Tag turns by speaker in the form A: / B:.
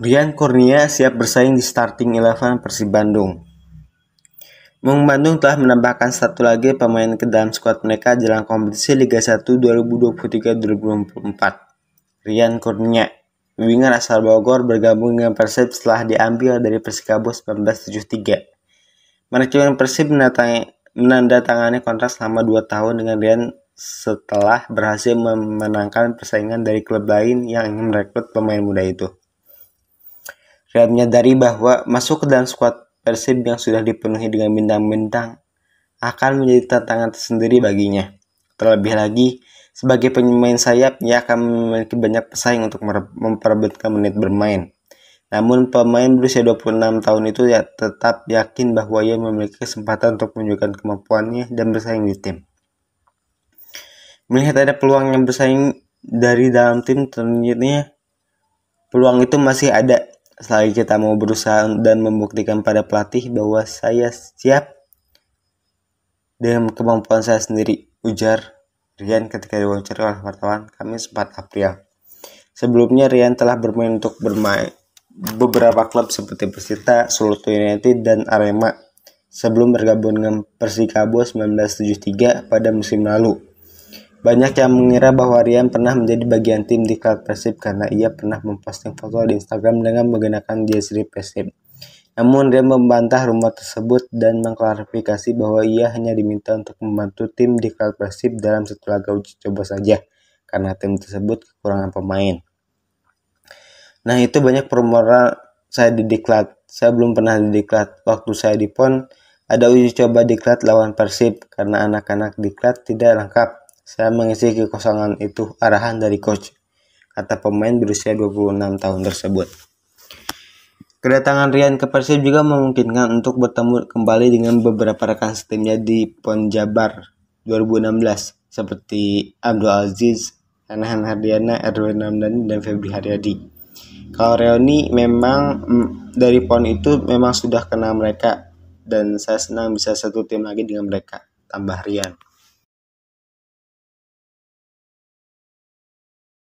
A: Rian Kurnia siap bersaing di starting eleven Persib Bandung. Mung Bandung telah menambahkan satu lagi pemain ke dalam skuad mereka jelang kompetisi Liga 1 2023-2024. Rian Kurnia, winger asal Bogor bergabung dengan Persib setelah diambil dari Persikabo 1973. Manajemen Persib menandatangani kontrak selama 2 tahun dengan Rian setelah berhasil memenangkan persaingan dari klub lain yang ingin merekrut pemain muda itu. Real menyadari bahwa masuk ke dalam skuad Persib yang sudah dipenuhi dengan bintang-bintang akan menjadi tantangan tersendiri baginya. Terlebih lagi, sebagai pemain sayap, ia akan memiliki banyak pesaing untuk memperebutkan menit bermain. Namun pemain berusia 26 tahun itu ya tetap yakin bahwa ia memiliki kesempatan untuk menunjukkan kemampuannya dan bersaing di tim. Melihat ada peluang yang bersaing dari dalam tim tentunya peluang itu masih ada selagi kita mau berusaha dan membuktikan pada pelatih bahwa saya siap dengan kemampuan saya sendiri, ujar Rian ketika diwawancara oleh wartawan Kamis 4 April. Sebelumnya Rian telah bermain untuk bermain beberapa klub seperti Persita, Sulut United, dan Arema sebelum bergabung dengan Persikabo 1973 pada musim lalu. Banyak yang mengira bahwa Rian pernah menjadi bagian tim di Cloud Persib karena ia pernah memposting foto di Instagram dengan menggunakan jersey Persib. Namun Rian membantah rumor tersebut dan mengklarifikasi bahwa ia hanya diminta untuk membantu tim di Cloud Persib dalam satu laga uji coba saja karena tim tersebut kekurangan pemain. Nah itu banyak permoral saya di Diklat. Saya belum pernah di Diklat. Waktu saya di PON ada uji coba Diklat lawan Persib karena anak-anak Diklat tidak lengkap saya mengisi kekosongan itu arahan dari coach, kata pemain berusia 26 tahun tersebut. Kedatangan Rian ke Persib juga memungkinkan untuk bertemu kembali dengan beberapa rekan setimnya di pon Ponjabar 2016 seperti Abdul Aziz, Anahan Hardiana, Erwin namdan dan Febri Haryadi. Kalau Reoni memang mm, dari PON itu memang sudah kenal mereka dan saya senang bisa satu tim lagi dengan mereka, tambah Rian.